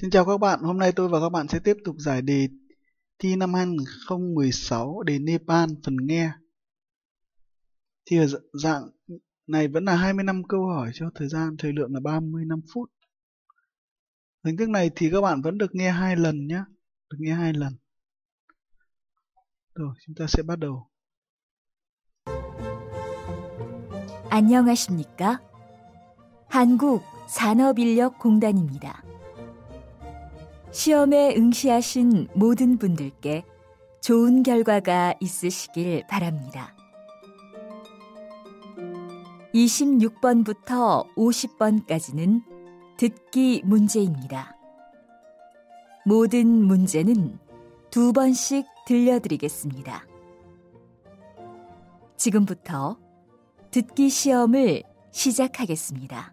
Xin chào các bạn, hôm nay tôi và các bạn sẽ tiếp tục giải đề thi năm 2016 đề Nepal phần nghe. Thì ở dạng này vẫn là 25 câu hỏi cho thời gian thời lượng là 35 phút. Hình thức này thì các bạn vẫn được nghe hai lần nhé, được nghe hai lần. Rồi, chúng ta sẽ bắt đầu. 안녕하십니까? 한국 산업인력공단입니다. 시험에 응시하신 모든 분들께 좋은 결과가 있으시길 바랍니다. 26번부터 50번까지는 듣기 문제입니다. 모든 문제는 두 번씩 들려드리겠습니다. 지금부터 듣기 시험을 시작하겠습니다.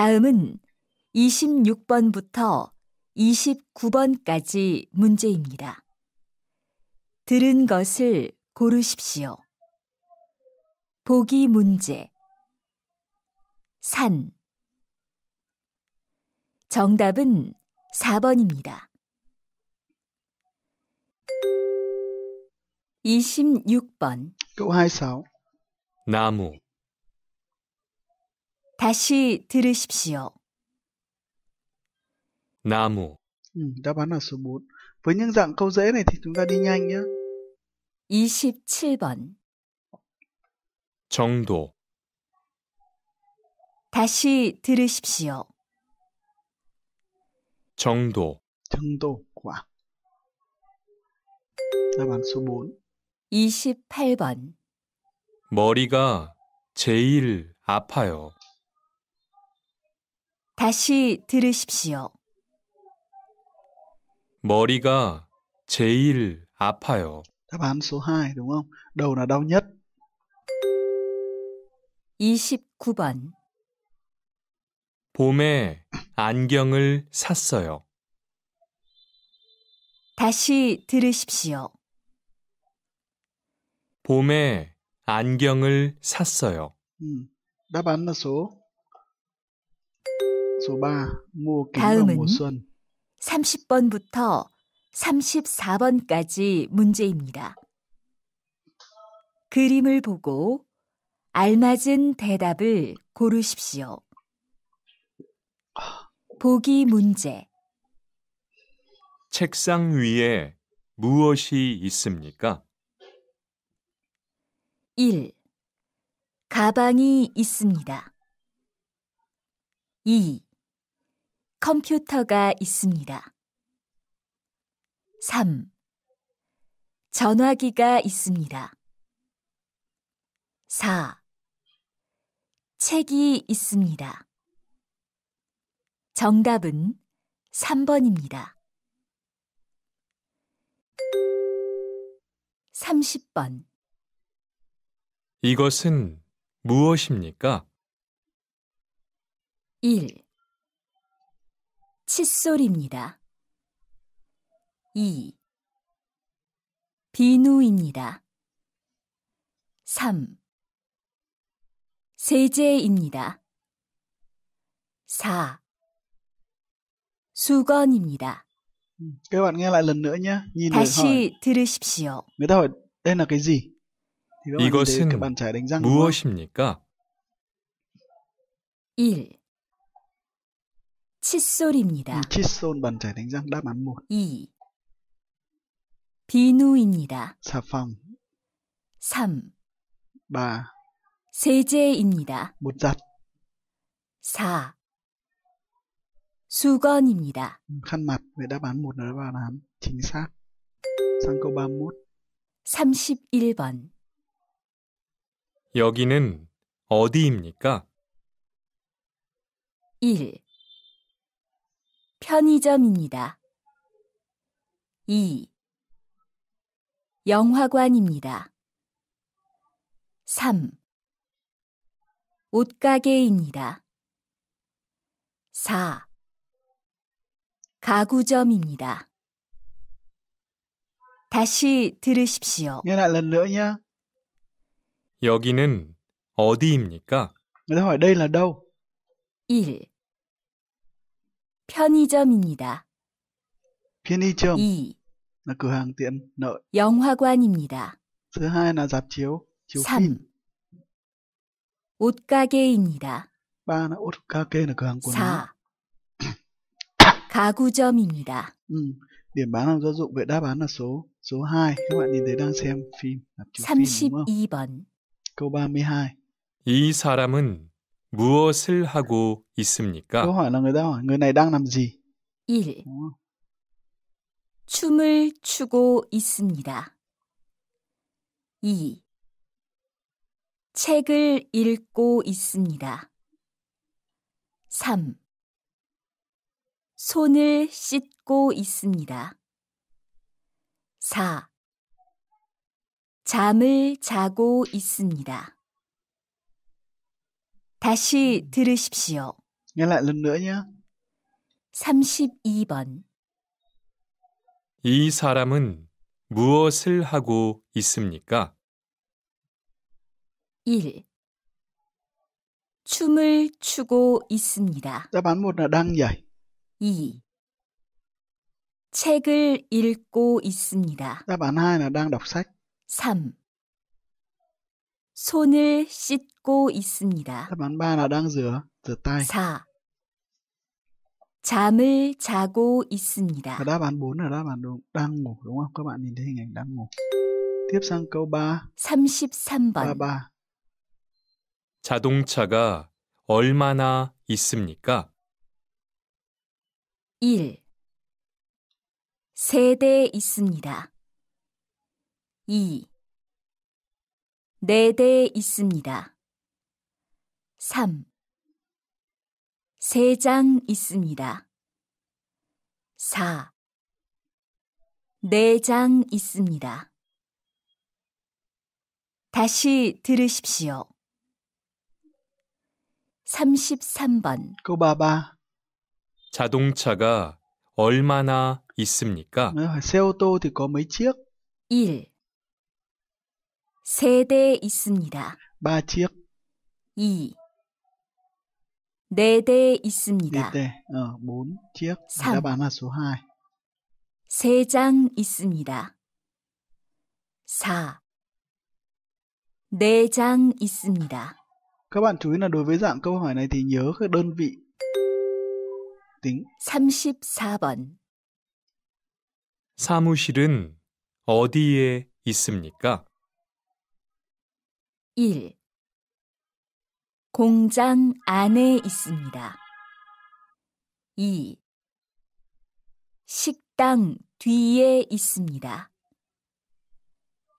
다음은 26번부터 29번까지 문제입니다. 들은 것을 고르십시오. 보기 문제. 산. 정답은 4번입니다. 26번. 또 하이사오. 나무. 다시 들으십시오. 나무 Ừ, đáp án là số 4. Với những dạng câu dễ này thì chúng ta đi nhanh nhé. 27번 정도 다시 들으십시오. 정도 정도 quả. Đáp án số 4. 28번 머리가 제일 아파요. 다시 들으십시오. 머리가 제일 아파요. Đáp án số 2 đúng k h 29번 봄에 안경을 샀어요. 다시 들으십시오. 봄에 안경을 샀어요. Ừ. Đáp á Số 3. Mua kính vào mùa xuân. 30번부터 34번까지 문제입니다. 그림을 보고 알맞은 대답을 고르십시오. 보기 문제. 책상 위에 무엇이 있습니까? 1. 가방이 있습니다. 2. 컴퓨터가 있습니다. 3. 전화기가 있습니다. 4. 책이 있습니다. 정답은 3번입니다. 30번 이것은 무엇입니까? 1. 칫솔입니다. 2. 비누입니다. 3. 세제입니다. 4. 수건입니다. Các bạn nghe lại lần nữa nhé. Nhìn 다시 hỏi. 들으십시오. Người ta hỏi đây là cái gì? Thì các bạn thấy các bạn trẻ đánh răng. 무엇입니까? 1. 칫솔입니다. 칫솔 번째 냉장 đáp án 1. 2. 비누입니다. xà phòng 3. 3. 세제입니다. bột giặt 4. 수건입니다. khăn mặt Vậy đáp án 1 là đáp án chính xác. Sang câu 31. 31번 여기는 어디입니까? 1. 편의점입니다. 2. 영화관입니다. 3. 옷가게입니다. 4. 가구점입니다. 다시 들으십시오. Nghe lại lần nữa nhé. 여기는 어디입니까? Người ta hỏi đây là đâu? 1. 편의점입니다. 편의점 2. là cửa hàng tiện lợi. 영화관입니다. Thứ hai là dạp chiếu, chiếu 3. phim. 옷가게입니다. Ba là 옷가게 là cửa hàng quần áo. 4. 가구점입니다. Ừ, điểm bán hàng gia dụng vậy đáp án là số số 2. Các bạn nhìn thấy đang xem phim, dạp chiếu phim đúng không? 32번. Câu 32. 이 사람은 무엇을 하고 있습니까? Câu hỏi là người ta hỏi người này đang làm gì? 1. Đúng không? 춤을 추고 있습니다. 2. 책을 읽고 있습니다. 3. 손을 씻고 있습니다. 4. 잠을 자고 있습니다. 다시 들으십시오. Nghe lại lần nữa nhé. 32번 이 사람은 무엇을 하고 있습니까? 1. 춤을 추고 있습니다. Đáp án một là đang nhảy. 2. 책을 읽고 있습니다. Đáp án hai là đang đọc sách. 3. 손을 씻고 있습니다. Đáp án 3 là đang rửa, rửa tay. 4. 잠을 자고 있습니다. Và đáp án 4 là đáp án đúng, đang ngủ đúng không? Các bạn nhìn thấy hình ảnh đang ngủ. Tiếp sang câu 3. 33번. 33. 자동차가 얼마나 있습니까? 1. 세대 있습니다. 2. 네대 있습니다. 3. 세 장 있습니다. 4. 네 장 있습니다. 다시 들으십시오. 33번. 꼬바바. 자동차가 얼마나 있습니까? 세오도 디고 mấy 1. 세대 있습니다. 마티역 2. 네대 있습니다. 네대, 어, 4 chiếc, 3. 답 안하수 2. 세장 있습니다. 4. 네장 있습니다. Các bạn chú ý là đối với dạng câu hỏi này thì nhớ các đơn vị tính. 34번. 사무실은 어디에 있습니까? 1. 공장 안에 있습니다. 2. 식당 뒤에 있습니다.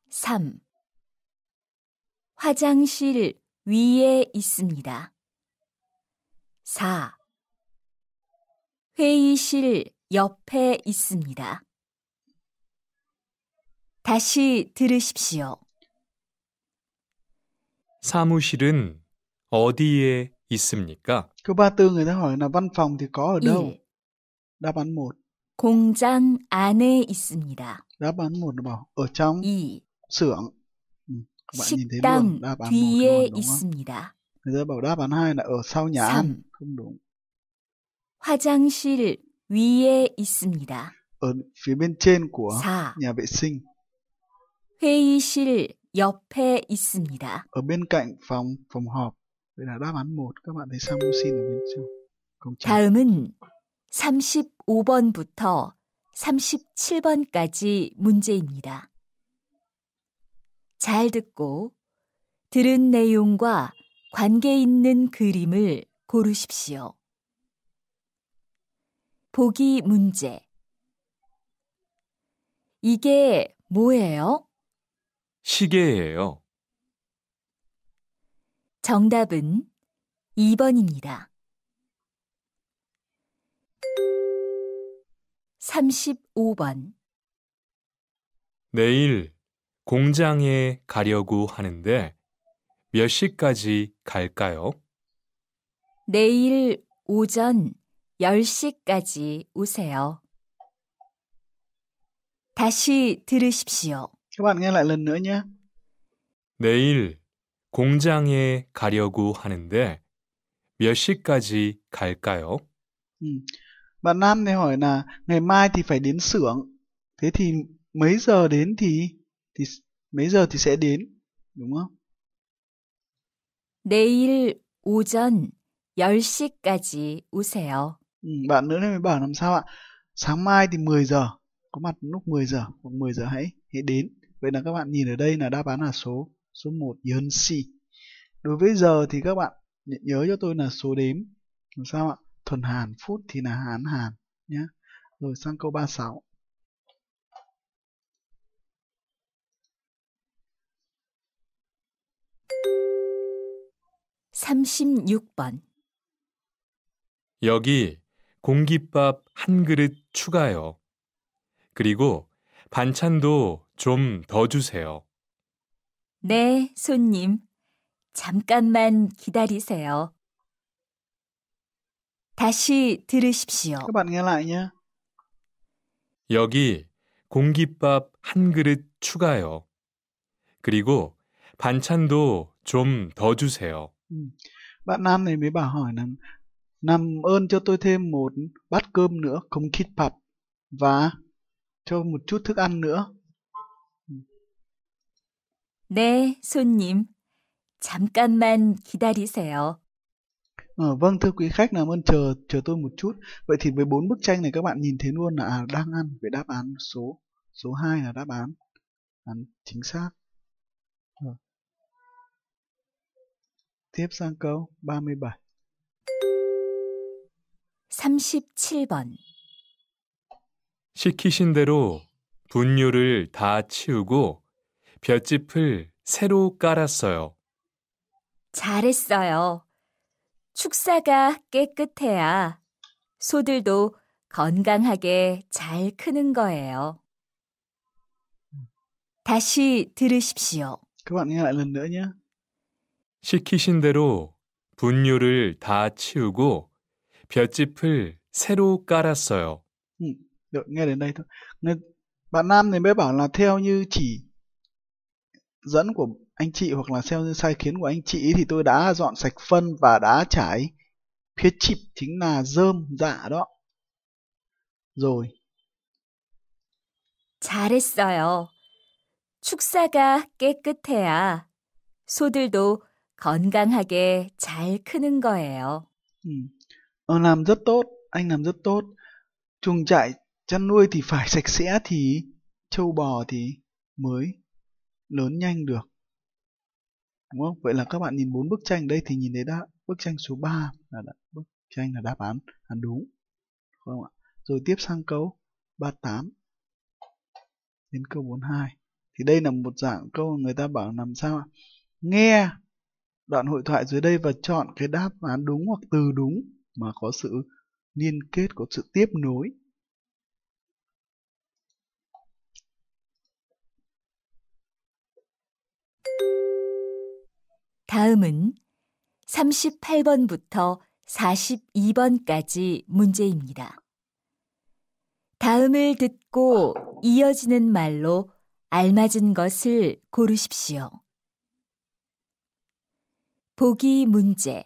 3. 화장실 위에 있습니다. 4. 회의실 옆에 있습니다. 다시 들으십시오. 사무실은 어디에 있습니까? Câu 34 người ta hỏi là văn phòng thì có ở đâu? 예, Đáp án 1. 공장 안에 있습니다. Đáp án 1 là bảo ở trong 2. xưởng. Ừ, các bạn nhìn thấy luôn. 식당 Đáp án 1 뒤에 đúng không? 있습니다. Người ta bảo đáp án 2 là ở sau nhà ăn. 삼. Không đúng. 화장실 위에 있습니다. Ở phía bên trên của 4. nhà vệ sinh. 회의실 옆에 있습니다. Ở bên cạnh phòng phòng họp. Đây là đáp án 1. Các bạn thấy samosin ở bên trong. Công 다음은 35번부터 37번까지 문제입니다. 잘 듣고 들은 내용과 관계 있는 그림을 고르십시오. 보기 문제. 이게 뭐예요? 시계예요. 정답은 2번입니다. 35번 내일 공장에 가려고 하는데 몇 시까지 갈까요? 내일 오전 10시까지 오세요. 다시 들으십시오. Các bạn nghe lại lần nữa nhé. 내일 공장에 가려고 하는데 몇 시까지 갈까요? Ừ. Bạn Nam này hỏi là ngày mai thì phải đến xưởng. Thế thì mấy giờ đến thì thì mấy giờ thì sẽ đến, đúng không? 내일 오전 10시까지 오세요. Ừ, bạn nữa này mới bảo làm sao ạ? Sáng mai thì 10 giờ, có mặt lúc 10 giờ, 10 giờ hãy hãy đến. Vậy là các bạn nhìn ở đây là đáp án là số số 1 nhấn C. Đối với giờ thì các bạn nhớ cho tôi là số đếm. Làm sao ạ? Thuần hàn phút thì là hán hàn nhé. Rồi sang câu 36. (36번) 여기 공깃밥 한 그릇 추가요. 그리고 반찬도 좀 더 주세요. 네, 손님. 잠깐만 기다리세요. 다시 들으십시오. Các bạn nghe lại nhé. 여기 공깃밥 한 그릇 추가요. 그리고 반찬도 좀 더 주세요. Ừ. Bạn Nam này mới bảo hỏi là Nam ơn cho tôi thêm một bát cơm nữa, không khít bắp và cho một chút thức ăn nữa. 네, 손님. 잠깐만 기다리세요. Ờ, vâng thưa quý khách làm ơn chờ chờ tôi một chút. Vậy thì với bốn bức tranh này các bạn nhìn thấy luôn là à, đang ăn về đáp án số số 2 là đáp án, án chính xác. Ờ. Tiếp sang câu 37. 37번 시키신 대로 분유를 다 치우고 볏짚을 새로 깔았어요. 잘했어요. 축사가 깨끗해야 소들도 건강하게 잘 크는 거예요. 다시 들으십시오. Các bạn n g h 시키신 대로 분유를 다 치우고 볏짚을 새로 깔았어요. được nghe đến đây thôi nghe, bạn nam thì mới bảo là theo như chỉ dẫn của anh chị hoặc là theo như sai khiến của anh chị thì tôi đã dọn sạch phân và đã trải phía chịp chính là dơm dạ đó rồi 잘했어요. 축사가 깨끗해야 소들도 건강하게 잘 크는 거예요. 음, 어, ờ, làm rất tốt, anh làm rất tốt. Chuồng trại chăn nuôi thì phải sạch sẽ thì trâu bò thì mới lớn nhanh được đúng không vậy là các bạn nhìn bốn bức tranh đây thì nhìn thấy đã bức tranh số 3 là đã, bức tranh là đáp án là đúng không ạ rồi tiếp sang câu 38 đến câu 42 thì đây là một dạng câu người ta bảo làm sao ạ nghe đoạn hội thoại dưới đây và chọn cái đáp án đúng hoặc từ đúng mà có sự liên kết có sự tiếp nối 다음은 38번부터 42번까지 문제입니다. 다음을 듣고 이어지는 말로 알맞은 것을 고르십시오. 보기 문제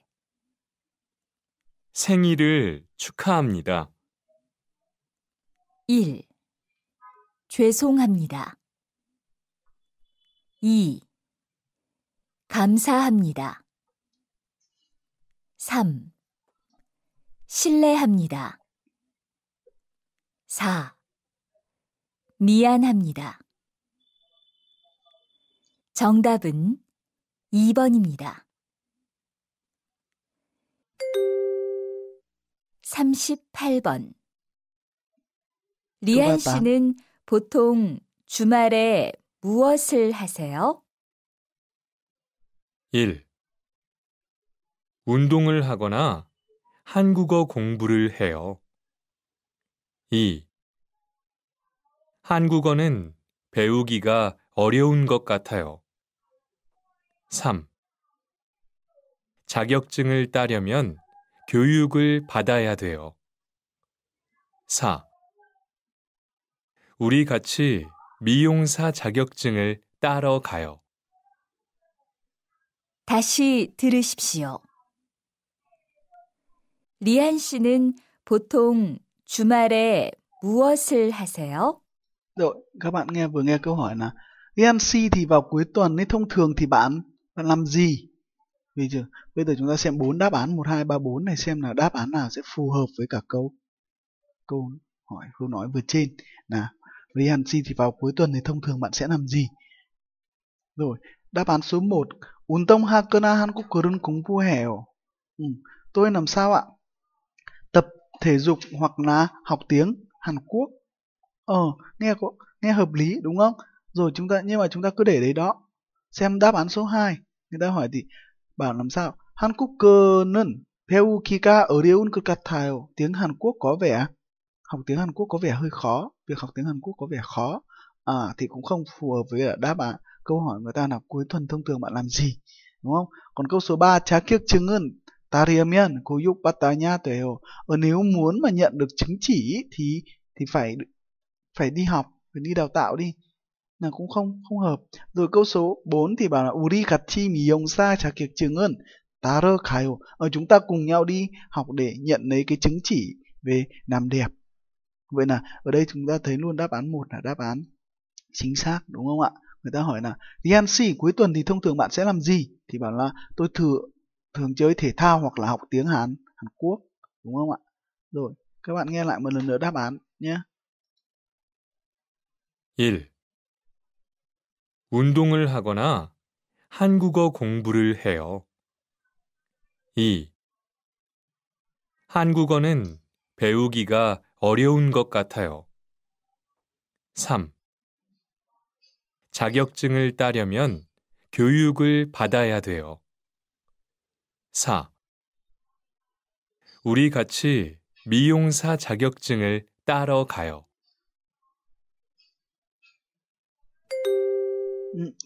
생일을 축하합니다. 1. 죄송합니다. 2. 감사합니다. 3. 신뢰합니다. 4. 미안합니다. 정답은 2번입니다. 38번 리안 씨는 보통 주말에 무엇을 하세요? 1. 운동을 하거나 한국어 공부를 해요. 2. 한국어는 배우기가 어려운 것 같아요. 3. 자격증을 따려면 교육을 받아야 돼요. 4. 우리 같이 미용사 자격증을 따러 가요. 다시 들으십시오. 리안 씨는 보통 주말에 무엇을 하세요? Rồi, các bạn nghe vừa nghe câu hỏi là EMC thì vào cuối tuần ấy thông thường thì bạn bạn làm gì? bây giờ Bây giờ chúng ta xem bốn đáp án một hai ba bốn này xem là đáp án nào sẽ phù hợp với cả câu câu hỏi câu nói vừa trên là EMC thì vào cuối tuần thì thông thường bạn sẽ làm gì? Rồi, đáp án số 1 Ún tông ha cơ na han cúc cứng cúng pu hẻo. Ừ, tôi làm sao ạ? Tập thể dục hoặc là học tiếng Hàn Quốc. Ờ, nghe có, nghe hợp lý đúng không? Rồi chúng ta nhưng mà chúng ta cứ để đấy đó. Xem đáp án số 2, người ta hỏi thì bảo làm sao? Hàn Quốc cơ nâng theo kika ở điun cực cắt thảo tiếng Hàn Quốc có vẻ học tiếng Hàn Quốc có vẻ hơi khó, việc học tiếng Hàn Quốc có vẻ khó. À thì cũng không phù hợp với đáp án câu hỏi người ta là cuối tuần thông thường bạn làm gì đúng không còn câu số 3 trái kiếc chứng ơn tariamian kuyuk batanya tueo ở ờ, nếu muốn mà nhận được chứng chỉ thì thì phải phải đi học phải đi đào tạo đi là cũng không không hợp rồi câu số 4 thì bảo là uri kachi miyongsa trả kiệt chứng ơn taro kayo ở chúng ta cùng nhau đi học để nhận lấy cái chứng chỉ về làm đẹp vậy là ở đây chúng ta thấy luôn đáp án một là đáp án chính xác đúng không ạ người ta hỏi là Yancy cuối tuần thì thông thường bạn sẽ làm gì thì bảo là tôi thử thường chơi thể thao hoặc là học tiếng Hàn Hàn Quốc đúng không ạ rồi các bạn nghe lại một lần nữa đáp án nhé 1. 운동을 하거나 한국어 공부를 해요. 2. 한국어는 배우기가 어려운 것 같아요. 3. 자격증을 따려면 교육을 받아야 돼요. 4. 우리 같이 미용사 자격증을 따러 가요.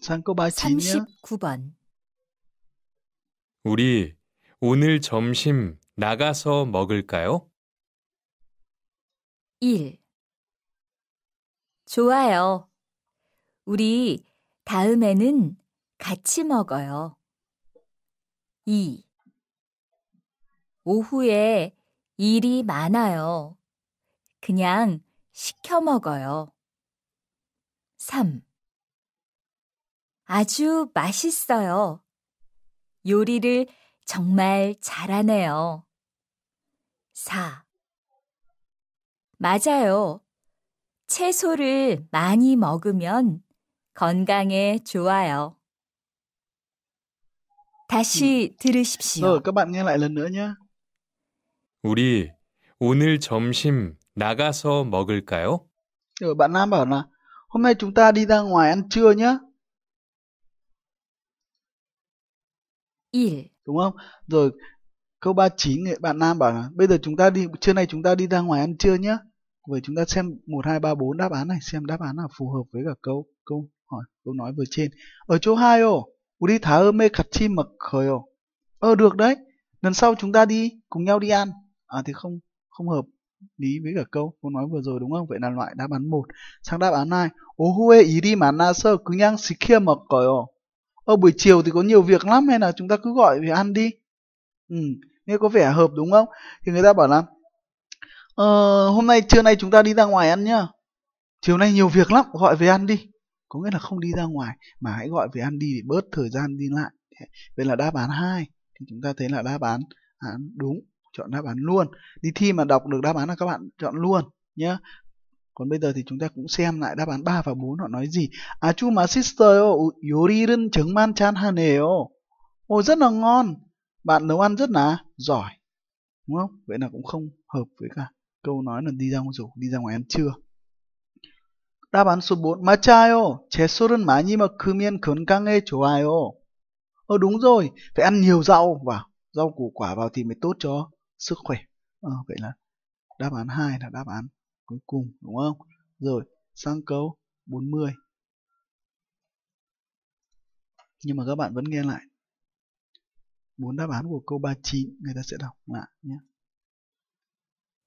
39번. 음, 우리 오늘 점심 나가서 먹을까요? 1. 좋아요. 우리 다음에는 같이 먹어요. 2. 오후에 일이 많아요. 그냥 시켜 먹어요. 3. 아주 맛있어요. 요리를 정말 잘하네요. 4. 맞아요. 채소를 많이 먹으면 건강에 좋아요. 다시 들으십시오. Rồi các bạn nghe lại lần nữa nhé. 우리 오늘 점심 나가서 먹을까요? Rồi ừ, bạn Nam bảo là hôm nay chúng ta đi ra ngoài ăn trưa nhé. 1. Đúng không? Rồi câu 39 bạn Nam bảo là bây giờ chúng ta đi trưa nay chúng ta đi ra ngoài ăn trưa nhé. Vậy chúng ta xem 1 2 3 4 đáp án này xem đáp án nào phù hợp với cả câu câu hỏi câu nói vừa trên ở chỗ hai ồ đi thả ơ mê khặt chi khởi ồ ờ được đấy lần sau chúng ta đi cùng nhau đi ăn à thì không không hợp lý với cả câu cô nói vừa rồi đúng không vậy là loại đáp án một sang đáp án hai ô hue ý đi mà na sơ cứ nhang xì kia mật cởi ồ ờ, buổi chiều thì có nhiều việc lắm hay là chúng ta cứ gọi về ăn đi ừ nghe có vẻ hợp đúng không thì người ta bảo là ờ, hôm nay trưa nay chúng ta đi ra ngoài ăn nhá chiều nay nhiều việc lắm gọi về ăn đi có nghĩa là không đi ra ngoài mà hãy gọi về ăn đi để bớt thời gian đi lại vậy là đáp án 2 thì chúng ta thấy là đáp án, án đúng chọn đáp án luôn đi thi mà đọc được đáp án là các bạn chọn luôn nhé còn bây giờ thì chúng ta cũng xem lại đáp án 3 và 4 họ nói gì à, mà sister 아주 맛있어요 요리는 정말 잘하네요 ồ rất là ngon bạn nấu ăn rất là giỏi đúng không vậy là cũng không hợp với cả câu nói là đi ra ngoài rủ đi ra ngoài ăn trưa đáp 답 안수 못 맞아요. 채소는 많이 먹으면 건강에 좋아요. Ờ đúng rồi, phải ăn nhiều rau vào, rau củ quả vào thì mới tốt cho sức khỏe. Ờ, vậy là đáp án 2 là đáp án cuối cùng đúng không? Rồi, sang câu 40. Nhưng mà các bạn vẫn nghe lại bốn đáp án của câu 39 người ta sẽ đọc lại nhé.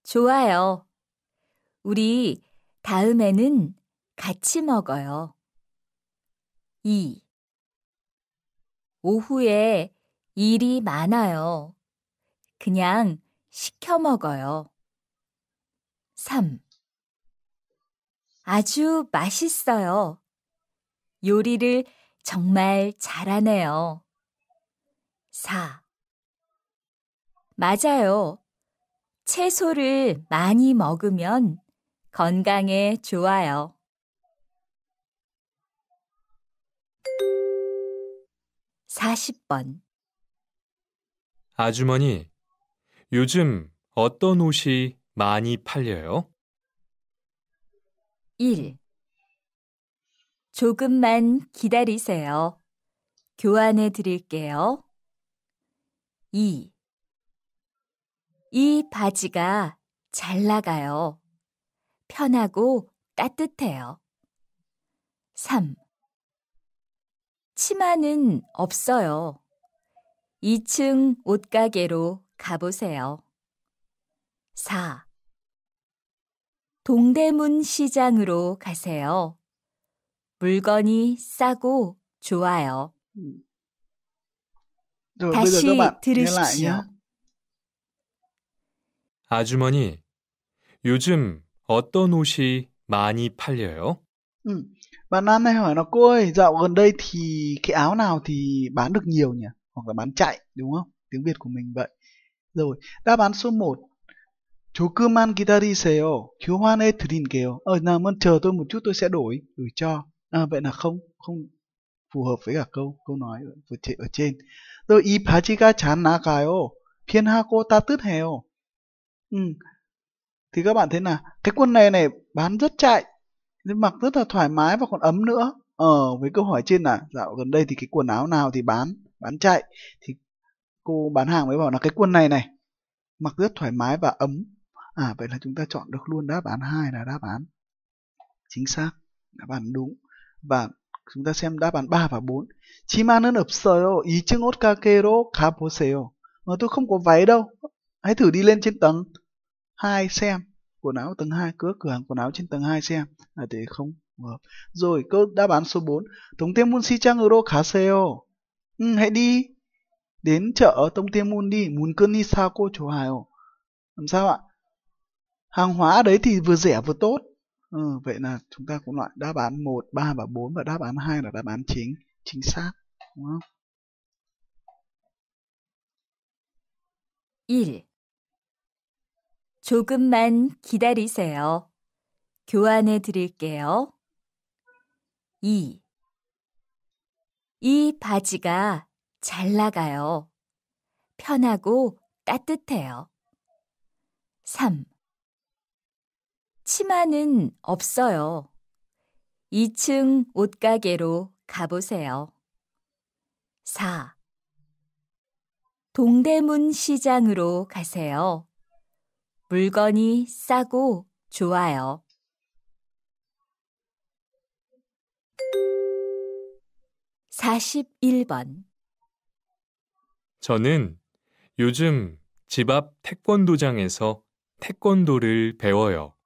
좋아요. 우리 다음에는 같이 먹어요. 2. 오후에 일이 많아요. 그냥 시켜 먹어요. 3. 아주 맛있어요. 요리를 정말 잘하네요. 4. 맞아요. 채소를 많이 먹으면 건강에 좋아요. 40번 아주머니, 요즘 어떤 옷이 많이 팔려요? 1. 조금만 기다리세요. 교환해 드릴게요. 2. 이 바지가 잘 나가요. 편하고 따뜻해요. 3. 치마는 없어요. 2층 옷가게로 가보세요. 4. 동대문 시장으로 가세요. 물건이 싸고 좋아요. 다시 들으십시오. 아주머니, 요즘 어떤 옷이 많이 팔려요? 음, bạn Nan này hỏi nó cô ơi dạo gần đây thì cái áo nào thì bán được nhiều nhỉ? Hoặc là bán chạy đúng không? Tiếng Việt của mình vậy. Rồi, đáp án số 1. 조금만 기다리세요. 교환해 드릴게요. Ờ, nào ơn chờ tôi một chút tôi sẽ đổi, gửi cho. À, vậy là không, không phù hợp với cả câu câu nói vừa trên ở trên. Rồi 이 바지가 잘 나가요. 편하고 따뜻해요. Ừ. Thì các bạn thấy là cái quân này này bán rất chạy nên mặc rất là thoải mái và còn ấm nữa ờ với câu hỏi trên là dạo gần đây thì cái quần áo nào thì bán bán chạy thì cô bán hàng mới bảo là cái quần này này mặc rất thoải mái và ấm à vậy là chúng ta chọn được luôn đáp án hai là đáp án chính xác đáp án đúng và chúng ta xem đáp án 3 và 4. Chima는 없어요. 2층 옷 가게로 가보세요. Mà tôi không có váy đâu. Hãy thử đi lên trên tầng hai xem quần áo tầng 2 cứ cửa hàng quần áo trên tầng 2 xem là thế không hợp rồi câu đáp án số 4 동대문 시장 으로 가세요 ừ, hãy đi đến chợ 동대문 đi muốn cơn đi sao cô chủ hài ồ. làm sao ạ hàng hóa đấy thì vừa rẻ vừa tốt ừ, vậy là chúng ta cũng loại đáp án 1, 3 và 4 và đáp án 2 là đáp án chính chính xác đúng không 1 조금만 기다리세요. 교환해 드릴게요. 2. 이 바지가 잘 나가요. 편하고 따뜻해요. 3. 치마는 없어요. 2층 옷가게로 가보세요. 4. 동대문 시장으로 가세요. 물건이 싸고 좋아요. 사십번 저는 요즘 집 앞 태권도장에서 태권도를 배워요.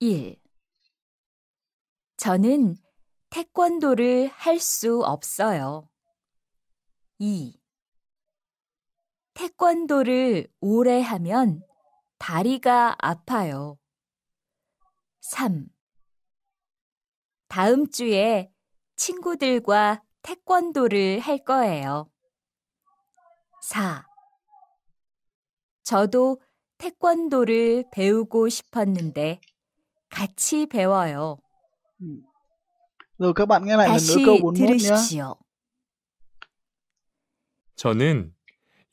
일 저는 태권도를 할 수 없어요. 이 태권도를 오래 하면 다리가 아파요. 3. 다음 주에 친구들과 태권도를 할 거예요. 4. 저도 태권도를 배우고 싶었는데 같이 배워요. r 음. ồ 어, 들으십시오. 저는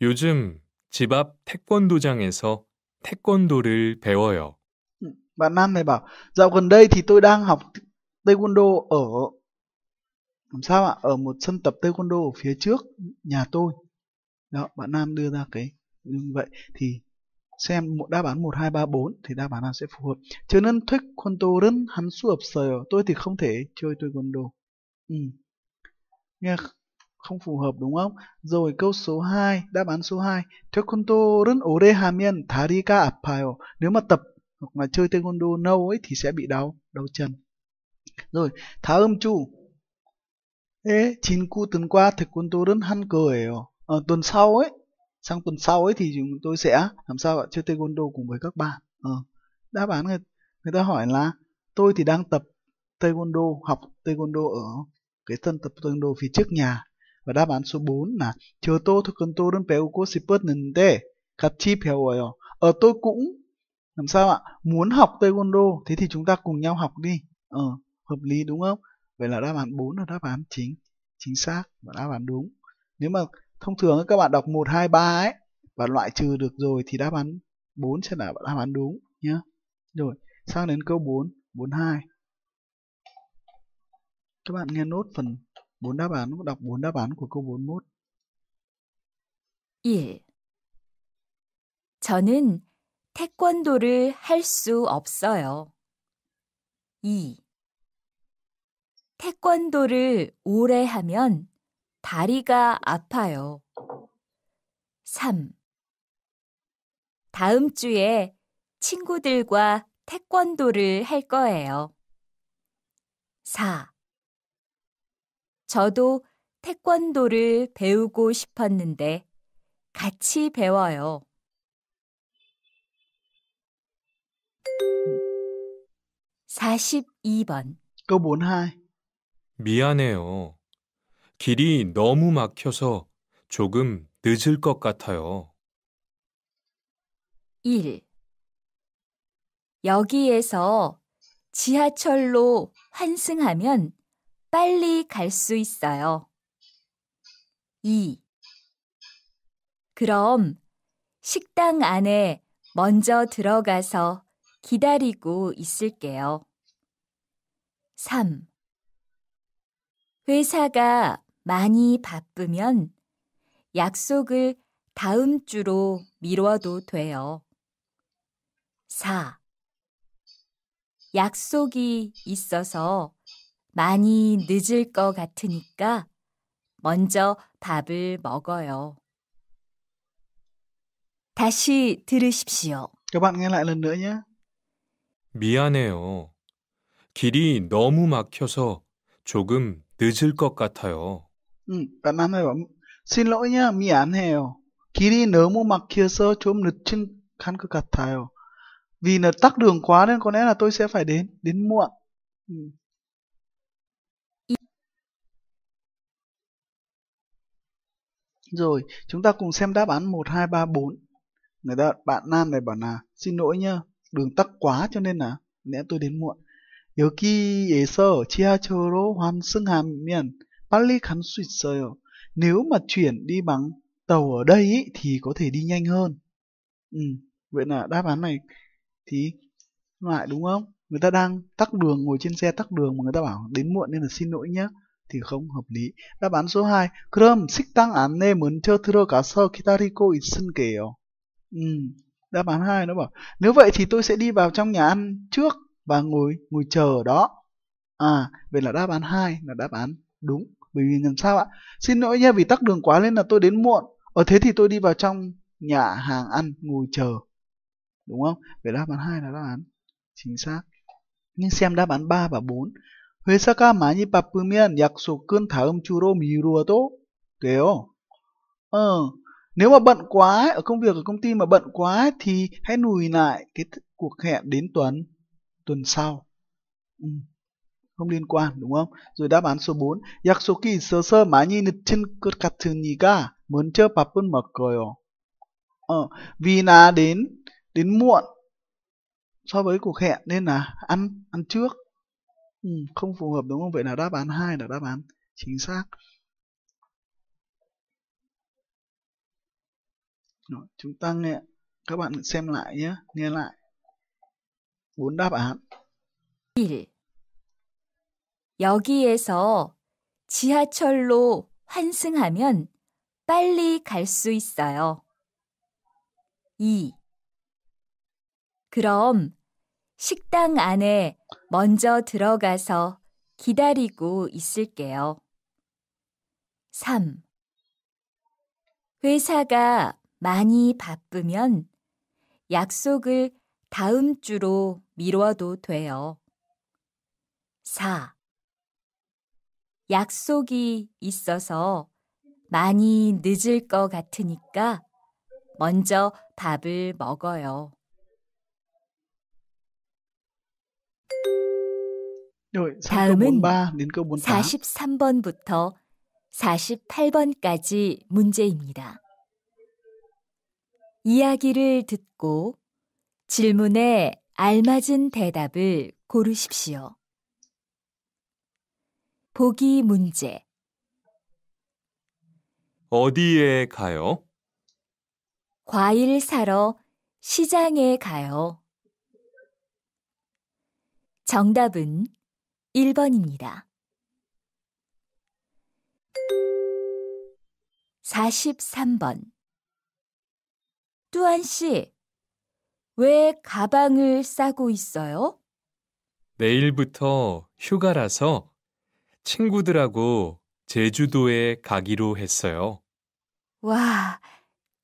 요즘 집 태권도장에서 태권도를 배워요. Bạn ừ, Nam này bảo, dạo gần đây thì tôi đang học taekwondo ở làm sao ạ? Ở một sân tập taekwondo ở phía trước nhà tôi. Đó, bạn Nam đưa ra cái như vậy thì xem đáp án 1 2 3 4 thì đáp án nào sẽ phù hợp. Chứ nên hắn 함수 sờ Tôi thì không thể chơi taekwondo. Ừ. Nghe không phù hợp đúng không? Rồi câu số 2, đáp án số 2. Taekwondo는 오래 하면 다리가 아파요. Nếu mà tập hoặc là chơi taekwondo lâu ấy thì sẽ bị đau, đầu chân. Rồi, thả chu. chín 다음 tuần qua 진구 등과 태권도는 한 거예요. Ờ, tuần sau ấy, sang tuần sau ấy thì chúng tôi sẽ làm sao ạ? Chơi taekwondo cùng với các bạn. Ờ, đáp án người, người ta hỏi là tôi thì đang tập taekwondo, học taekwondo ở cái sân tập taekwondo phía trước nhà và đáp án số 4 là 저도 토큰토를 배우고 싶었는데 같이 배워요. Ờ tôi cũng làm sao ạ? Muốn học taekwondo thế thì chúng ta cùng nhau học đi. Ờ hợp lý đúng không? Vậy là đáp án 4 là đáp án chính chính xác và đáp án đúng. Nếu mà thông thường các bạn đọc 1 2 3 ấy và loại trừ được rồi thì đáp án 4 sẽ là đáp án đúng nhé. Rồi, sang đến câu 4, 42. Các bạn nghe nốt phần b đáp án đọc b đáp án của câu 41. 1. 저는 태권도를 할 수 없어요. 2. 태권도를 오래 하면 다리가 아파요. 3. 다음 주에 친구들과 태권도를 할 거예요. 4. 저도 태권도를 배우고 싶었는데 같이 배워요. 4 2번 c 뭔 u 4 미안해요. 길이 너무 막혀서 조금 늦을 것 같아요. 1. 여기에서 지하철로 환승하면 빨리 갈 수 있어요. 2. 그럼 식당 안에 먼저 들어가서 기다리고 있을게요. 3. 회사가 많이 바쁘면 약속을 다음 주로 미뤄도 돼요. 4. 약속이 있어서 많이 늦을 것 같으니까 먼저 밥을 먹어요. 다시 들으십시오. Các bạn nghe lại lần nữa nhé. 미안해요. 길이 너무 막혀서 조금 늦을 것 같아요. 음, bạn nam ơi bảo xin lỗi nhá, 미안해요. 길이 너무 막혀서 좀 늦은 것 같아요. Vì là tắc đường quá nên có lẽ là tôi sẽ phải đến đến muộn. 음. Rồi, chúng ta cùng xem đáp án 1, 2, 3, 4. Người ta, bạn nam này bảo là, xin lỗi nhá, đường tắc quá cho nên là, lẽ tôi đến muộn. 여기에서 지하철로 환승하면 빨리 갈 있어요. Nếu mà chuyển đi bằng tàu ở đây ý, thì có thể đi nhanh hơn. Ừ, vậy là đáp án này thì loại đúng không? Người ta đang tắc đường, ngồi trên xe tắc đường mà người ta bảo đến muộn nên là xin lỗi nhé thì không hợp lý. Đáp án số 2. 그럼 식당 안내 먼저 들어가서 기다리고 있을게요. 음, đáp án 2 nó bảo nếu vậy thì tôi sẽ đi vào trong nhà ăn trước và ngồi ngồi chờ ở đó. À, vậy là đáp án 2 là đáp án đúng. Bởi vì làm sao ạ? Xin lỗi nha vì tắc đường quá nên là tôi đến muộn. Ở ờ, thế thì tôi đi vào trong nhà hàng ăn ngồi chờ. Đúng không? Vậy đáp án 2 là đáp án chính xác. Nhưng xem đáp án 3 và 4 회사가 많이 바쁘면 약속은 다음 주로 미루어도 돼요. Ờ, nếu mà bận quá ở công việc ở công ty mà bận quá thì hãy lùi lại cái cuộc hẹn đến tuần tuần sau. Ừ. Không liên quan đúng không? Rồi đáp án số 4. 약속이 있어서 많이 늦은 것 같으니까 먼저 바쁜 먹어요. Ờ, vì là đến đến muộn so với cuộc hẹn nên là ăn ăn trước Ừ, không phù hợp đúng không? Vậy là đáp án 2 là đáp án chính xác. Rồi, chúng ta nghe, các bạn xem lại nhé, nghe lại. bốn đáp án. 1. 여기에서 지하철로 환승하면 빨리 갈 수 있어요. 2. 그럼 식당 안에 먼저 들어가서 기다리고 있을게요. 3. 회사가 많이 바쁘면 약속을 다음 주로 미뤄도 돼요. 4. 약속이 있어서 많이 늦을 것 같으니까 먼저 밥을 먹어요. 다음은 43번부터 48번까지 문제입니다. 이야기를 듣고 질문에 알맞은 대답을 고르십시오. 보기 문제 어디에 가요? 과일 사러 시장에 가요. 정답은 1번입니다. 43번 뚜안 씨, 왜 가방을 싸고 있어요? 내일부터 휴가라서 친구들하고 제주도에 가기로 했어요. 와,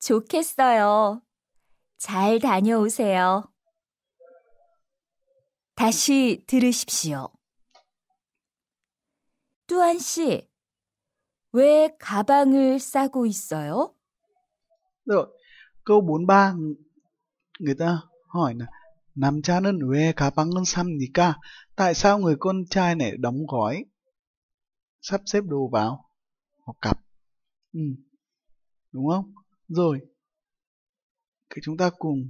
좋겠어요. 잘 다녀오세요. 다시 들으십시오. 뚜안 씨, 왜 가방을 싸고 있어요? Rồi, câu 43 người ta hỏi là nam cha nên về 남자는 xăm gì cả. Tại sao người con trai này đóng gói, sắp xếp đồ vào một cặp? Ừ. Đúng không? Rồi, thì chúng ta cùng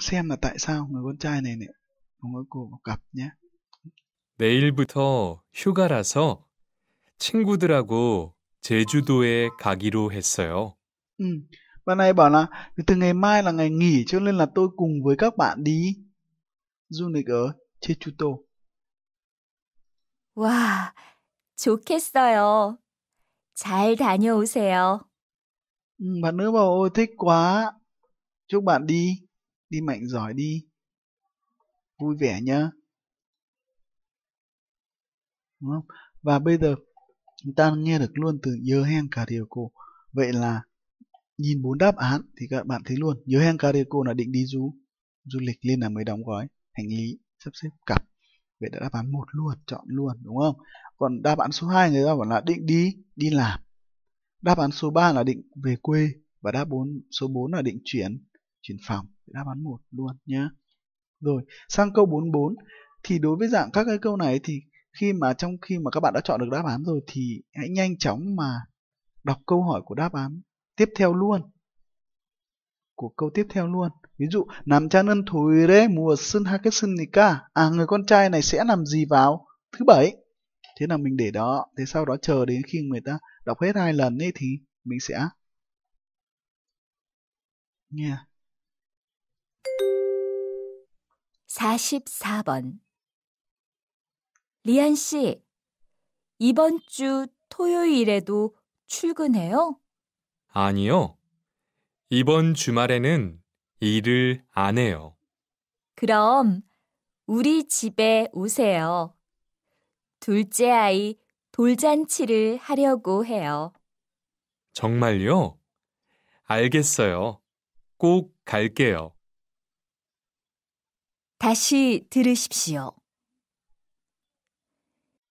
xem là tại sao người con trai này này đóng gói cổ vào cặp nhé. 내일부터 휴가라서 친구들하고 제주도에 가기로 했어요. Ừ. Bạn này bảo là từ ngày mai là ngày nghỉ cho nên là tôi cùng với các bạn đi du lịch ở Jejudo. 와, 좋겠어요. 잘 다녀오세요. Ừ, bạn nữ bảo ôi thích quá. Chúc bạn đi, đi mạnh giỏi đi. Vui vẻ nhá. Đúng không? Và bây giờ chúng ta nghe được luôn từ Yeohang Karyoko. Vậy là nhìn bốn đáp án thì các bạn thấy luôn Yeohang Karyoko là định đi du du lịch nên là mới đóng gói hành lý sắp xếp cặp. Vậy đã đáp án một luôn, chọn luôn đúng không? Còn đáp án số 2 người ta bảo là định đi, đi làm. Đáp án số 3 là định về quê và đáp 4 số 4 là định chuyển, chuyển phòng. Đáp án một luôn nhé. Rồi, sang câu 44 thì đối với dạng các cái câu này thì khi mà trong khi mà các bạn đã chọn được đáp án rồi thì hãy nhanh chóng mà đọc câu hỏi của đáp án tiếp theo luôn của câu tiếp theo luôn ví dụ nam cha nên thùi rê mùa xuân ha cái sân nika à người con trai này sẽ làm gì vào thứ bảy thế là mình để đó thế sau đó chờ đến khi người ta đọc hết hai lần ấy thì mình sẽ nghe yeah. 44번 리안 씨, 이번 주 토요일에도 출근해요? 아니요. 이번 주말에는 일을 안 해요. 그럼 우리 집에 오세요. 둘째 아이 돌잔치를 하려고 해요. 정말요? 알겠어요. 꼭 갈게요. 다시 들으십시오.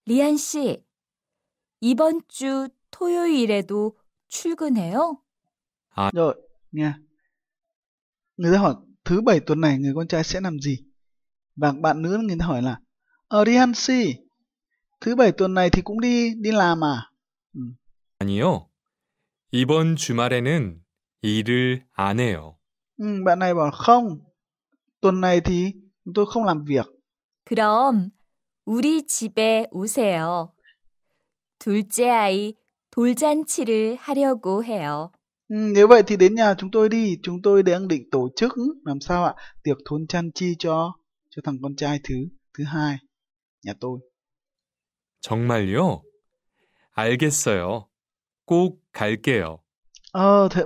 리안 씨, 이번 주 토요일에도 출근해요? À. Rồi, nha. Người ta hỏi thứ bảy tuần này người con trai sẽ làm gì? Và bạn nữ người ta hỏi là Ờ Rihan si, thứ bảy tuần này thì cũng đi đi làm à? Ừ. 아니요. 이번 주말에는 일을 안 해요. Ừ, bạn này bảo không. Tuần này thì tôi không làm việc. 그럼 우리 집에 오세요. 둘째 아이 돌잔치를 하려고 해요. Ừ, nếu vậy thì đến nhà chúng tôi đi, chúng tôi đang định tổ chức làm sao ạ? Tiệc thốn chăn chi cho cho thằng con trai thứ thứ hai nhà tôi. 정말요? 알겠어요. 꼭 갈게요. Ờ, thế,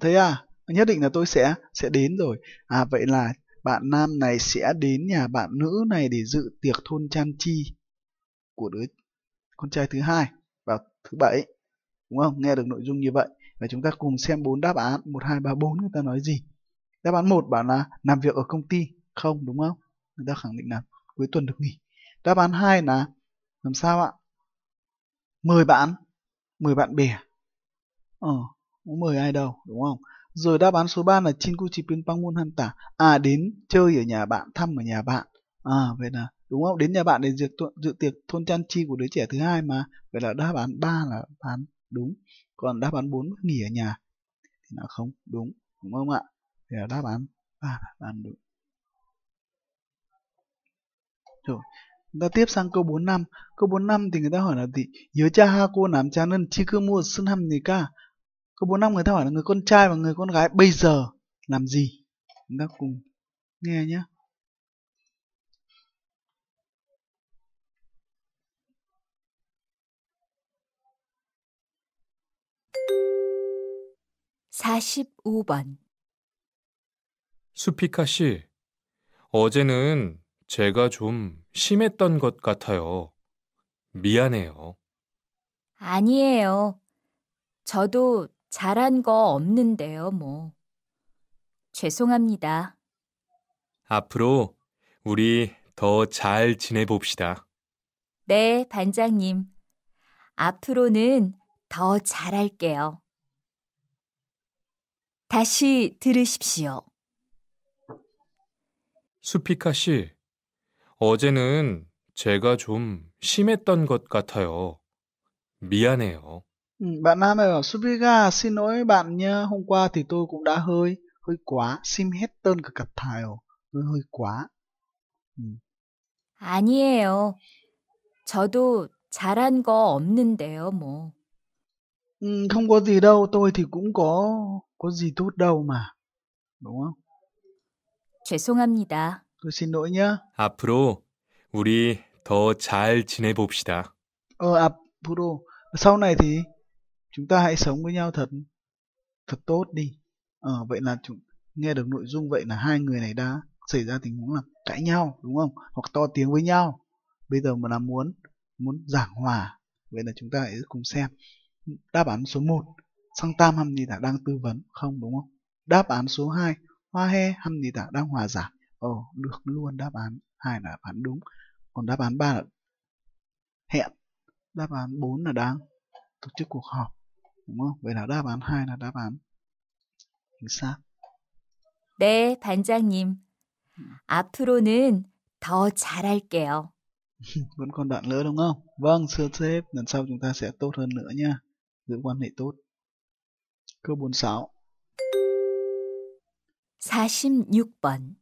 thế à? Nhất định là tôi sẽ sẽ đến rồi. À vậy là bạn nam này sẽ đến nhà bạn nữ này để dự tiệc thôn chan chi của đứa con trai thứ hai vào thứ bảy đúng không nghe được nội dung như vậy và chúng ta cùng xem bốn đáp án một hai ba bốn người ta nói gì đáp án một bảo là làm việc ở công ty không đúng không người ta khẳng định là cuối tuần được nghỉ đáp án hai là làm sao ạ mời bạn mời bạn bè ờ mời ai đâu đúng không rồi đáp án số 3 là chỉ Chinkuchi Pinpangun tả À đến chơi ở nhà bạn, thăm ở nhà bạn. À vậy là đúng không? Đến nhà bạn để dự, dự tiệc thôn chan chi của đứa trẻ thứ hai mà. Vậy là đáp án 3 là bán đúng. Còn đáp án 4 nghỉ ở nhà thì là không đúng, đúng không ạ? Vậy là đáp án 3 là đáp đúng. Rồi. ta tiếp sang câu 45. Câu 45 thì người ta hỏi là gì? nhớ cha ha cô nam cha nên chi cứ mua sun ham ni ka? có bốn năm người ta hỏi là người con trai và người con gái bây giờ làm gì chúng ta cùng nghe nhé (45번) 수피카 씨, 어제는 제가 좀 심했던 것 같아요. 미안해요. 아니에요. 저도 잘한 거 없는데요, 뭐. 죄송합니다. 앞으로 우리 더 잘 지내봅시다. 네, 반장님. 앞으로는 더 잘할게요. 다시 들으십시오. 수피카 씨, 어제는 제가 좀 심했던 것 같아요. 미안해요. Ừ, bạn Nam ơi bảo Subiga xin lỗi bạn nhá hôm qua thì tôi cũng đã hơi hơi quá sim hết tên cả cặp thảo hơi hơi quá ừ. 아니에요. 저도 잘한 거 없는데요, 뭐. Ừ, không có gì đâu, tôi thì cũng có có gì tốt đâu mà. Đúng không? 죄송합니다. Tôi xin lỗi nhá. 앞으로 우리 더 잘 지내봅시다. Ờ, 앞으로 sau này thì chúng ta hãy sống với nhau thật thật tốt đi à, vậy là chúng nghe được nội dung vậy là hai người này đã xảy ra tình huống là cãi nhau đúng không hoặc to tiếng với nhau bây giờ mà là muốn muốn giảng hòa vậy là chúng ta hãy cùng xem đáp án số 1 sang tam hăm ni tả đang tư vấn không đúng không đáp án số 2 hoa he hăm ni tả đang hòa giải ồ được luôn đáp án hai là đáp án đúng còn đáp án ba là hẹn đáp án 4 là đang tổ chức cuộc họp Đúng không? Vậy là đáp án 2 là đáp án chính xác. 네, 반장님. 앞으로는 더 잘할게요. Vẫn còn đoạn nữa đúng không? Vâng, thưa sếp, lần sau chúng ta sẽ tốt hơn nữa nha. Giữ quan hệ tốt. Câu 46. 46번.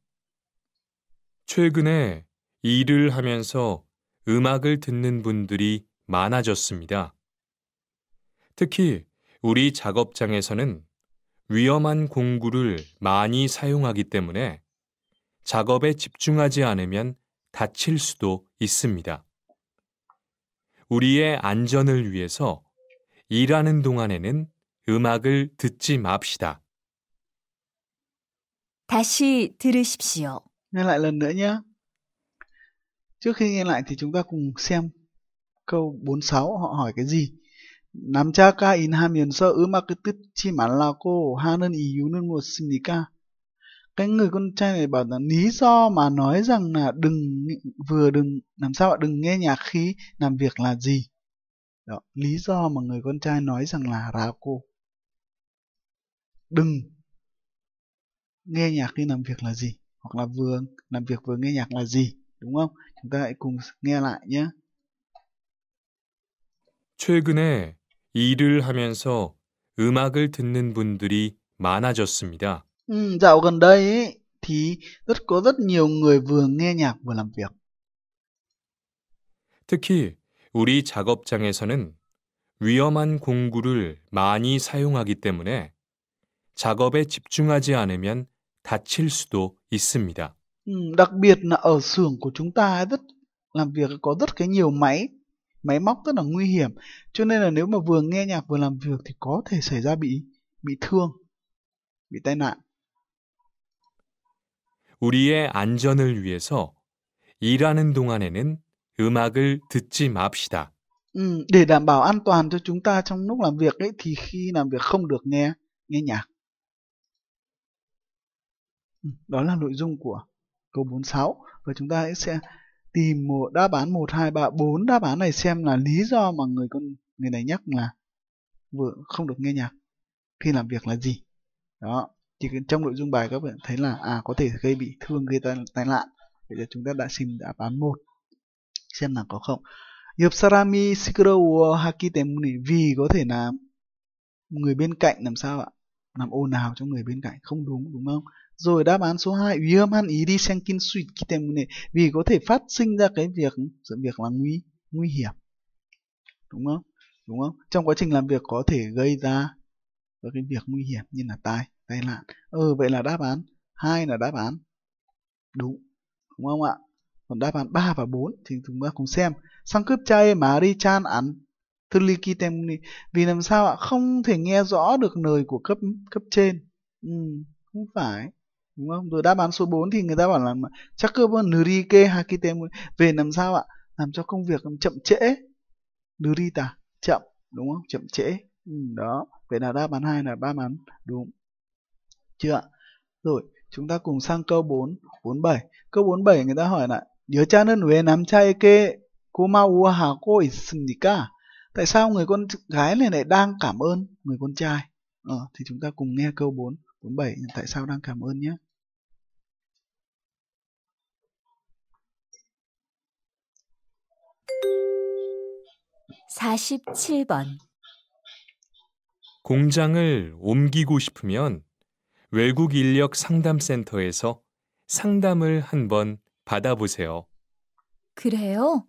최근에 일을 하면서 음악을 듣는 분들이 많아졌습니다. 특히 우리 작업장에서는 위험한 공구를 많이 사용하기 때문에 작업에 집중하지 않으면 다칠 수도 있습니다. 우리의 안전을 위해서 일하는 동안에는 음악을 듣지 맙시다. 다시 들으십시오. Nghe lại lần nữa nhé. Trước khi nghe lại thì chúng ta cùng xem câu 46 họ hỏi cái gì. 남자가 인하면서 음악의 뜻이 말라고 하는 이유는 무엇입니까? cái người con trai này bảo là lý do mà nói rằng là đừng vừa đừng làm sao đừng nghe nhạc khi làm việc là gì đó lý do mà người con trai nói rằng là ra cô đừng nghe nhạc khi làm việc là gì hoặc là vừa làm việc vừa nghe nhạc là gì đúng không chúng ta hãy cùng nghe lại nhé 최근에 일을 하면서 음악을 듣는 분들이 많아졌습니다. Ừ, dạo gần đây ấy, thì rất có rất nhiều người vừa nghe nhạc vừa làm việc. 특히 우리 작업장에서는 위험한 공구를 많이 사용하기 때문에 작업에 집중하지 않으면 다칠 수도 있습니다. Ừ, đặc biệt là ở xưởng của chúng ta rất làm việc có rất cái nhiều máy máy móc rất là nguy hiểm cho nên là nếu mà vừa nghe nhạc vừa làm việc thì có thể xảy ra bị bị thương bị tai nạn 우리의 안전을 위해서 일하는 동안에는 음악을 듣지 맙시다. 음, ừ, để đảm bảo an toàn cho chúng ta trong lúc làm việc ấy thì khi làm việc không được nghe nghe nhạc. Ừ, đó là nội dung của câu 46 và chúng ta sẽ tìm một đáp án một hai ba bốn đáp án này xem là lý do mà người con người này nhắc là vừa không được nghe nhạc khi làm việc là gì đó chỉ cần trong nội dung bài các bạn thấy là à có thể gây bị thương gây tai, tai nạn bây giờ chúng ta đã xin đáp án một xem là có không 옆 사람이 haki 때문에 vì có thể là người bên cạnh làm sao ạ làm ồn nào cho người bên cạnh không đúng đúng không rồi đáp án số 2, 위험한 일이 생길 수 있기 때문에 vì có thể phát sinh ra cái việc sự việc là nguy nguy hiểm. Đúng không? Đúng không? Trong quá trình làm việc có thể gây ra cái việc nguy hiểm như là tai, tai nạn. Ừ vậy là đáp án hai là đáp án đúng. Đúng không ạ? Còn đáp án 3 và 4 thì chúng ta cùng xem. sang cướp chai Sangkupchae Marichan án li Temuni vì làm sao ạ? Không thể nghe rõ được lời của cấp cấp trên. Ừ, không phải đúng không rồi đáp án số 4 thì người ta bảo là chắc cơ bon nurike hakitemu về làm sao ạ làm cho công việc chậm trễ ta chậm đúng không chậm trễ ừ, đó vậy là đáp án hai là ba án đúng chưa ạ rồi chúng ta cùng sang câu 4 47 câu 47 người ta hỏi lại 여자는 왜 남자에게 고마워하고 있습니까? Tại sao người con gái này lại đang cảm ơn người con trai? Ờ, thì chúng ta cùng nghe câu 4, 47 tại sao đang cảm ơn nhé. 47번 공장을 옮기고 싶으면 외국 인력 상담센터에서 상담을 한 번 받아보세요. 그래요?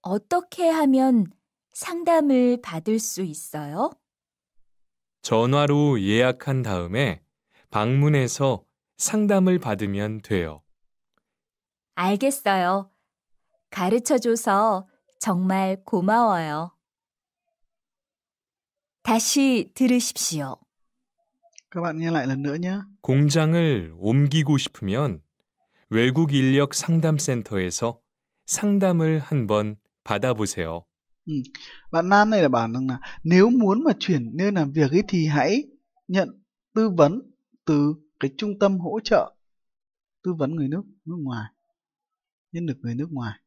어떻게 하면 상담을 받을 수 있어요? 전화로 예약한 다음에 방문해서 상담을 받으면 돼요. 알겠어요. 가르쳐줘서 정말 고마워요. 다시 들으십시오. Các bạn nghe lại lần nữa nhé. 공장을 옮기고 싶으면 외국 인력 상담센터에서 상담을 한번 받아보세요. Ừ. Bạn Nam này là bảo rằng là nếu muốn mà chuyển nơi làm việc ấy thì hãy nhận tư vấn từ cái trung tâm hỗ trợ tư vấn người nước nước ngoài nhân lực người nước ngoài.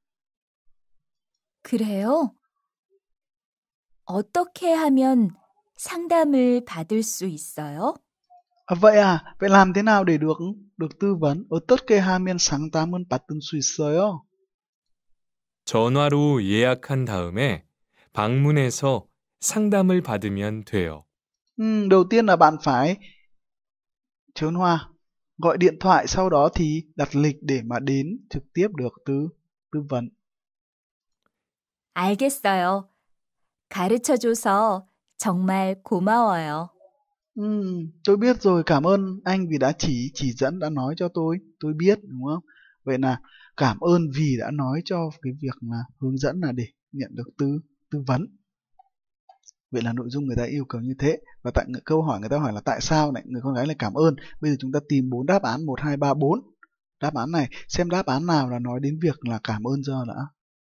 그래요? 어떻게 하면 상담을 받을 수 있어요? À, vậy à, vậy làm thế nào để được được tư vấn? 어떻게 하면 상담을 받을 수 있어요? 전화로 예약한 다음에 방문해서 상담을 받으면 돼요. 음, ừ, đầu tiên là bạn phải chớn hoa, gọi điện thoại sau đó thì đặt lịch để mà đến trực tiếp được tư tư vấn. 알겠어요. 가르쳐줘서 정말 고마워요. 음, tôi biết rồi, cảm ơn anh vì đã chỉ, chỉ dẫn, đã nói cho tôi. Tôi biết, đúng không? Vậy là cảm ơn vì đã nói cho cái việc là hướng dẫn là để nhận được tư tư vấn. Vậy là nội dung người ta yêu cầu như thế. Và tại câu hỏi người ta hỏi là tại sao lại người con gái lại cảm ơn. Bây giờ chúng ta tìm bốn đáp án, một hai ba bốn Đáp án này, xem đáp án nào là nói đến việc là cảm ơn do đã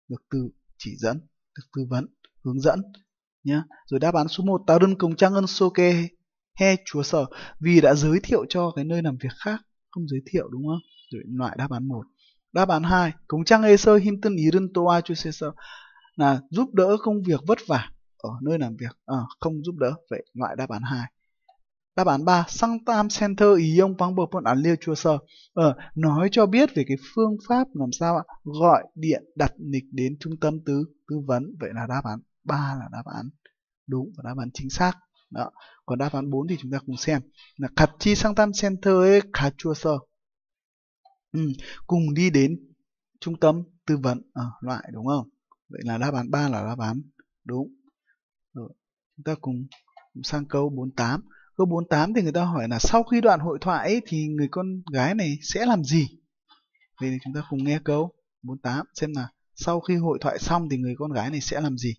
được tư chỉ dẫn được tư vấn hướng dẫn nhé rồi đáp án số 1 tào đơn cùng trang ân soke he chúa sở vì đã giới thiệu cho cái nơi làm việc khác không giới thiệu đúng không rồi loại đáp án 1 đáp án 2 cùng trang ê sơ hinton ý đơn toa chúa sơ là giúp đỡ công việc vất vả ở nơi làm việc à, không giúp đỡ vậy loại đáp án 2 Đáp án 3, tam Center bờ án liêu Anlil sơ, ờ, nói cho biết về cái phương pháp làm sao ạ? Gọi điện đặt lịch đến trung tâm tư tư vấn. Vậy là đáp án 3 là đáp án đúng và đáp án chính xác. Đó. Còn đáp án 4 thì chúng ta cùng xem là sang tam Center e sơ, Ừ, cùng đi đến trung tâm tư vấn à, loại đúng không? Vậy là đáp án 3 là đáp án đúng. Rồi, chúng ta cùng sang câu 48 câu 48 thì người ta hỏi là sau khi đoạn hội thoại ấy, thì người con gái này sẽ làm gì vậy thì chúng ta cùng nghe câu 48 xem là sau khi hội thoại xong thì người con gái này sẽ làm gì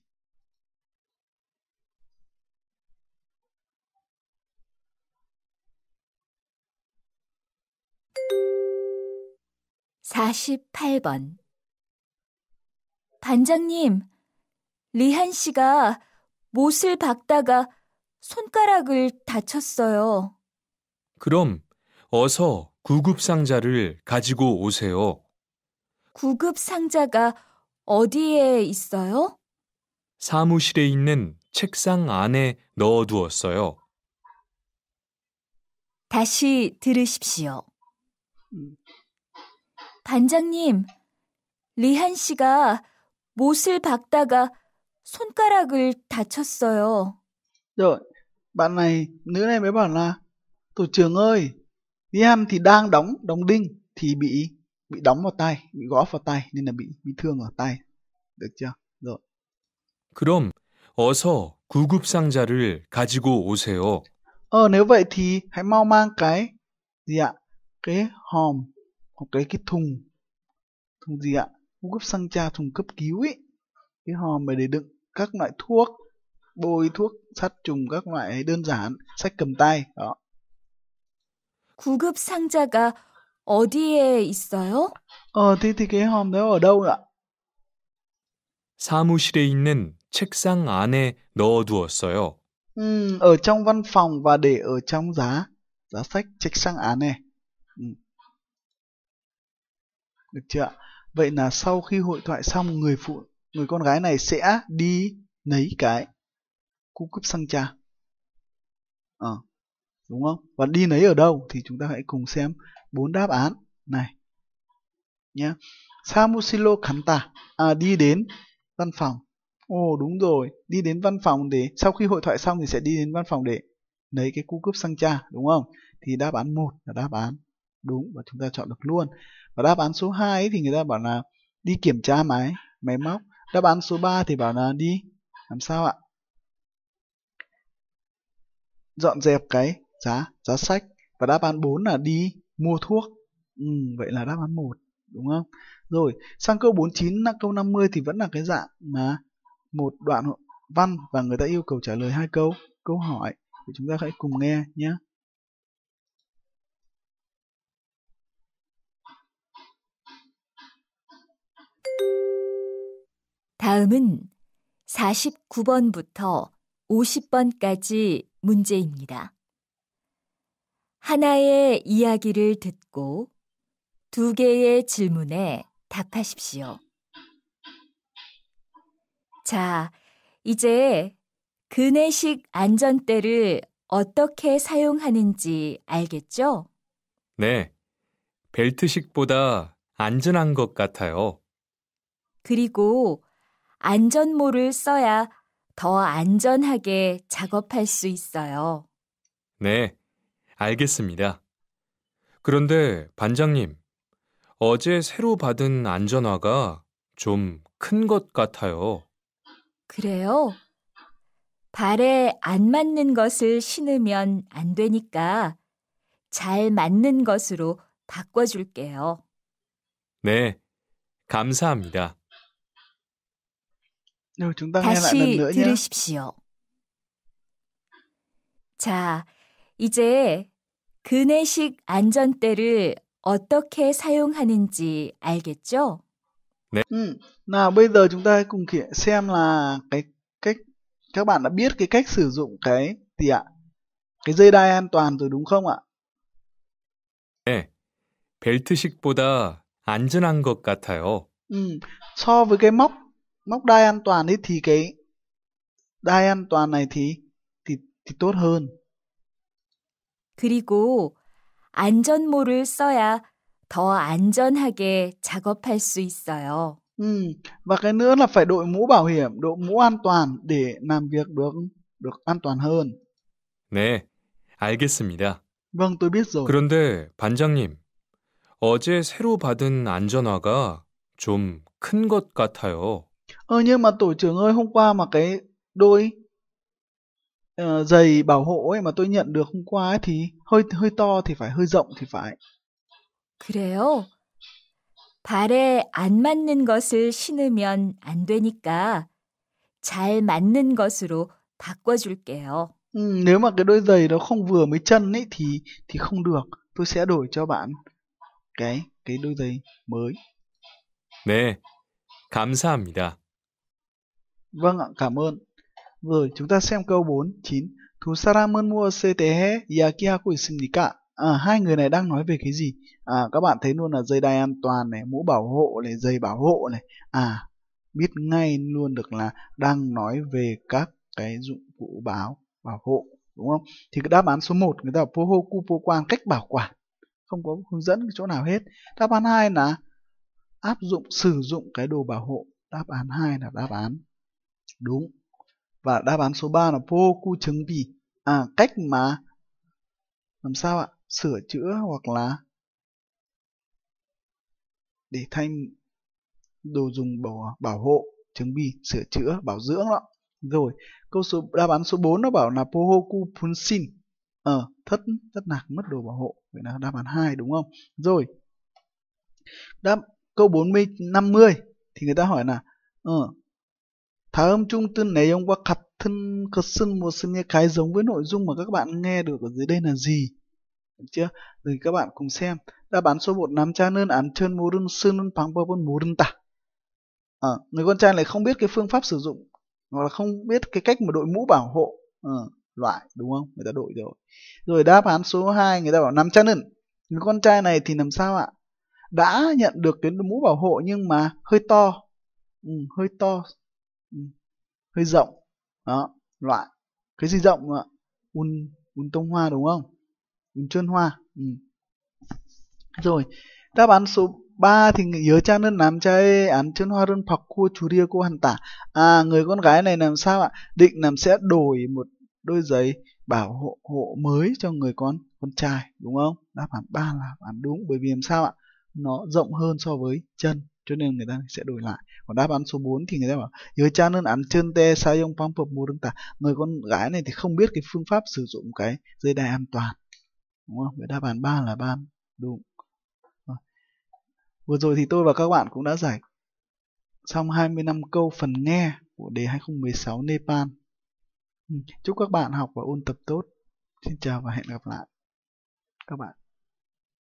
(48번) 반장님, 리한 씨가 못을 박다가 손가락을 다쳤어요. 그럼 어서 구급상자를 가지고 오세요. 구급상자가 어디에 있어요? 사무실에 있는 책상 안에 넣어두었어요. 다시 들으십시오. 반장님, 리한 씨가 못을 박다가 손가락을 다쳤어요. 너 bạn này nữ này mới bảo là tổ trưởng ơi đi Liam thì đang đóng đóng đinh thì bị bị đóng vào tay bị gõ vào tay nên là bị bị thương ở tay được chưa rồi 그럼 어서 구급 가지고 오세요. Ờ nếu vậy thì hãy mau mang cái gì ạ? Cái hòm hoặc cái cái thùng thùng gì ạ? Cung cấp sang cha thùng cấp cứu ấy. Cái hòm để đựng các loại thuốc bôi thuốc sát trùng các loại đơn giản, sách cầm tay đó. 구급 상자가 어디에 있어요? Ờ thì thì cái hòm đó ở đâu ạ? 사무실에 있는 책상 안에 넣어두었어요. Ừ, ở trong văn phòng và để ở trong giá giá sách 책상 안에. Ừ. Được chưa Vậy là sau khi hội thoại xong người phụ người con gái này sẽ đi lấy cái cú cấp xăng cha, à, ờ, đúng không và đi lấy ở đâu thì chúng ta hãy cùng xem bốn đáp án này nhé Samusilo Khanta à, đi đến văn phòng ồ đúng rồi đi đến văn phòng để sau khi hội thoại xong thì sẽ đi đến văn phòng để lấy cái cú cấp xăng cha, đúng không thì đáp án một là đáp án đúng và chúng ta chọn được luôn và đáp án số 2 ấy, thì người ta bảo là đi kiểm tra máy máy móc đáp án số 3 thì bảo là đi làm sao ạ dọn dẹp cái giá giá sách và đáp án 4 là đi mua thuốc ừ, vậy là đáp án 1 đúng không rồi sang câu 49 là câu 50 thì vẫn là cái dạng mà một đoạn văn và người ta yêu cầu trả lời hai câu câu hỏi thì chúng ta hãy cùng nghe nhé 다음은 49번부터 50번까지 문제입니다. 하나의 이야기를 듣고 두 개의 질문에 답하십시오. 자, 이제 그네식 안전대를 어떻게 사용하는지 알겠죠? 네. 벨트식보다 안전한 것 같아요. 그리고 안전모를 써야 더 안전하게 작업할 수 있어요. 네, 알겠습니다. 그런데 반장님, 어제 새로 받은 안전화가 좀 큰 것 같아요. 그래요? 발에 안 맞는 것을 신으면 안 되니까 잘 맞는 것으로 바꿔줄게요. 네, 감사합니다. 다시 들으십시오. 자, 이제 그네식 안전대를 어떻게 사용하는지 알겠죠? 네. Ừ. Nào bây giờ chúng ta hãy cùng xem là cái cách các bạn đã biết cái cách sử dụng cái gì ạ? Cái dây đai an toàn rồi đúng không ạ? 네. 벨트식보다 안전한 것 같아요. Ừ. So với cái móc móc đai an toàn ấy thì cái đai an toàn này thì thì thì tốt hơn. 그리고 안전모를 써야 더 안전하게 작업할 수 있어요. Ừ, và cái nữa là phải đội mũ bảo hiểm, đội mũ an toàn để làm việc được được an toàn hơn. 네, 알겠습니다. Vâng, tôi biết rồi. 그런데 반장님, 어제 새로 받은 안전화가 좀 큰 것 같아요. Ờ nhưng mà tổ trưởng ơi hôm qua mà cái đôi ờ, giày bảo hộ ấy mà tôi nhận được hôm qua ấy thì hơi hơi to thì phải hơi rộng thì phải. 그래요? 발에 안 맞는 것을 신으면 안 되니까 잘 맞는 것으로 바꿔줄게요. Ừ, nếu mà cái đôi giày đó không vừa với chân ấy thì thì không được. Tôi sẽ đổi cho bạn cái cái đôi giày mới. 네, 감사합니다. Vâng ạ, cảm ơn. Rồi, chúng ta xem câu 49. Thú Saramun mua CTH Yakihaku Shinika. À, hai người này đang nói về cái gì? À, các bạn thấy luôn là dây đai an toàn này, mũ bảo hộ này, dây bảo hộ này. À, biết ngay luôn được là đang nói về các cái dụng cụ báo bảo hộ đúng không? Thì cái đáp án số 1 người ta Pohoku Poquan cách bảo quản không có hướng dẫn chỗ nào hết. Đáp án 2 là áp dụng sử dụng cái đồ bảo hộ. Đáp án 2 là đáp án Đúng. Và đáp án số 3 là vô cu chứng vì à cách mà làm sao ạ? Sửa chữa hoặc là để thay đồ dùng bảo bảo hộ, chứng bị sửa chữa, bảo dưỡng đó. Rồi, câu số đáp án số 4 nó bảo là pohoku punsin. Ờ, thất thất nạc mất đồ bảo hộ. Vậy là đáp án 2 đúng không? Rồi. Đáp câu 40 50 thì người ta hỏi là ờ Thơm trung tư này ông qua khặt thân cực sân một sân nghe cái giống với nội dung mà các bạn nghe được ở dưới đây là gì. Được chưa? Rồi các bạn cùng xem. Đã bán số 1 nắm cha nên án chân mô đun sân nôn phẳng bơ bôn mô đun tả. À, ờ, người con trai này không biết cái phương pháp sử dụng hoặc là không biết cái cách mà đội mũ bảo hộ à, loại đúng không người ta đội rồi rồi đáp án số 2 người ta bảo nắm chân ẩn người con trai này thì làm sao ạ đã nhận được cái mũ bảo hộ nhưng mà hơi to ừ, hơi to Ừ. hơi rộng đó loại cái gì rộng ạ un un tông hoa đúng không un trơn hoa ừ. rồi đáp án số 3 thì nhớ cha nên làm trai án chân hoa đơn phọc cua chú ria cô hàn tả à người con gái này làm sao ạ định làm sẽ đổi một đôi giày bảo hộ hộ mới cho người con con trai đúng không đáp án ba là đáp án đúng bởi vì làm sao ạ nó rộng hơn so với chân cho nên người ta sẽ đổi lại còn đáp án số 4 thì người ta bảo giới cha nên ăn chân te ông yong pang mua đơn ta người con gái này thì không biết cái phương pháp sử dụng cái dây đai an toàn đúng không vậy đáp án ba là ba đúng vừa rồi thì tôi và các bạn cũng đã giải xong 25 câu phần nghe của đề 2016 Nepal ừ, chúc các bạn học và ôn tập tốt xin chào và hẹn gặp lại các bạn